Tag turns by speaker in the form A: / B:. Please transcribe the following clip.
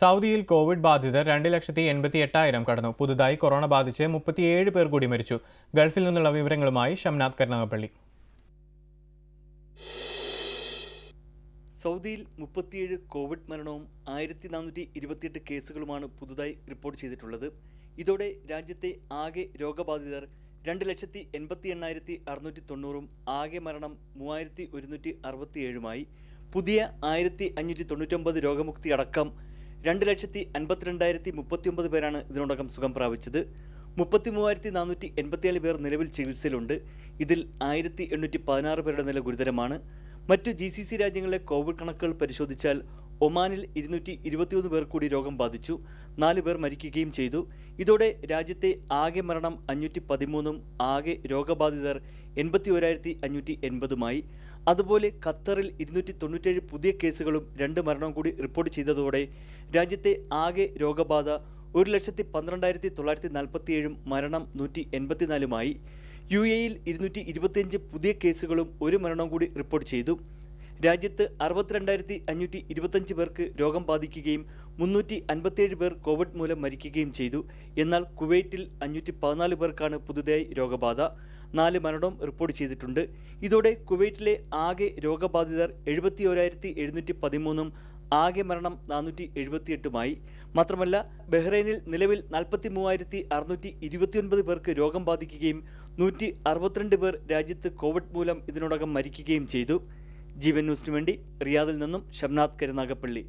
A: സൗദിയിൽ കോവിഡ് ബാധിതർ രണ്ട് ലക്ഷത്തി എൺപത്തി എട്ടായിരം കടന്നു പുതുതായി കൊറോണ ബാധിച്ച് മുപ്പത്തിയേഴ് പേർ കൂടി മരിച്ചു ഗൾഫിൽ നിന്നുള്ള വിവരങ്ങളുമായി ഷംനാഥ് കരുണാകപ്പള്ളി
B: സൗദിയിൽ മുപ്പത്തിയേഴ് കോവിഡ് മരണവും ആയിരത്തി നാനൂറ്റി ഇരുപത്തിയെട്ട് കേസുകളുമാണ് പുതുതായി റിപ്പോർട്ട് ചെയ്തിട്ടുള്ളത് ഇതോടെ രാജ്യത്തെ ആകെ രോഗബാധിതർ രണ്ട് ലക്ഷത്തി എൺപത്തി എണ്ണായിരത്തി അറുന്നൂറ്റി തൊണ്ണൂറും ആകെ മരണം മൂവായിരത്തി ഒരുന്നൂറ്റി അറുപത്തിയേഴുമായി പുതിയ ആയിരത്തി അഞ്ഞൂറ്റി തൊണ്ണൂറ്റൊമ്പത് രോഗമുക്തി അടക്കം രണ്ട് ലക്ഷത്തി അൻപത്തിരണ്ടായിരത്തി മുപ്പത്തിയൊമ്പത് പേരാണ് ഇതിനോടകം സുഖം പ്രാപിച്ചത് മുപ്പത്തി മൂവായിരത്തി നാനൂറ്റി എൺപത്തിനാല് പേർ നിലവിൽ ചികിത്സയിലുണ്ട് ഇതിൽ ആയിരത്തി എണ്ണൂറ്റി പതിനാറ് പേരുടെ നില ഗുരുതരമാണ് മറ്റു ജി സി സി രാജ്യങ്ങളിലെ കോവിഡ് കണക്കുകൾ പരിശോധിച്ചാൽ ഒമാനിൽ ഇരുന്നൂറ്റി ഇരുപത്തിയൊന്ന് പേർ കൂടി രോഗം ബാധിച്ചു നാല് പേർ മരിക്കുകയും ചെയ്തു ഇതോടെ രാജ്യത്തെ ആകെ മരണം അഞ്ഞൂറ്റി പതിമൂന്നും ആകെ രോഗബാധിതർ എൺപത്തി ഒരായിരത്തി അഞ്ഞൂറ്റി എൺപതുമായി അതുപോലെ ഖത്തറിൽ ഇരുന്നൂറ്റി തൊണ്ണൂറ്റേഴ് പുതിയ കേസുകളും രണ്ട് മരണവും കൂടി റിപ്പോർട്ട് ചെയ്തതോടെ രാജ്യത്തെ ആകെ രോഗബാധ ഒരു ലക്ഷത്തി പന്ത്രണ്ടായിരത്തി തൊള്ളായിരത്തി നാൽപ്പത്തിയേഴും മരണം നൂറ്റി എൺപത്തിനാലുമായി യു എയിൽ ഇരുന്നൂറ്റി ഇരുപത്തിയഞ്ച് പുതിയ കേസുകളും ഒരു മരണവും കൂടി റിപ്പോർട്ട് ചെയ്തു രാജ്യത്ത് അറുപത്തിരണ്ടായിരത്തി അഞ്ഞൂറ്റി ഇരുപത്തഞ്ച് പേർക്ക് രോഗം ബാധിക്കുകയും മുന്നൂറ്റി അൻപത്തിയേഴ് പേർ കോവിഡ് മൂലം മരിക്കുകയും ചെയ്തു എന്നാൽ കുവൈറ്റിൽ അഞ്ഞൂറ്റി പതിനാല് പേർക്കാണ് പുതുതായി രോഗബാധ നാല് മരണവും റിപ്പോർട്ട് ചെയ്തിട്ടുണ്ട് ഇതോടെ കുവൈറ്റിലെ ആകെ രോഗബാധിതർ എഴുപത്തി ഒരായിരത്തി എഴുന്നൂറ്റി പതിമൂന്നും ആകെ മരണം നാനൂറ്റി എഴുപത്തിയെട്ടുമായി മാത്രമല്ല ബഹ്റൈനിൽ നിലവിൽ നാൽപ്പത്തി മൂവായിരത്തി അറുന്നൂറ്റി ഇരുപത്തിയൊൻപത് പേർക്ക് രോഗം ബാധിക്കുകയും നൂറ്റി അറുപത്തിരണ്ട് പേർ രാജ്യത്ത് കോവിഡ് മൂലം ഇതിനോടകം മരിക്കുകയും ചെയ്തു ജീവൻ ന്യൂസിനു വേണ്ടി റിയാദിൽ നിന്നും ഷംനാഥ് കരുനാഗപ്പള്ളി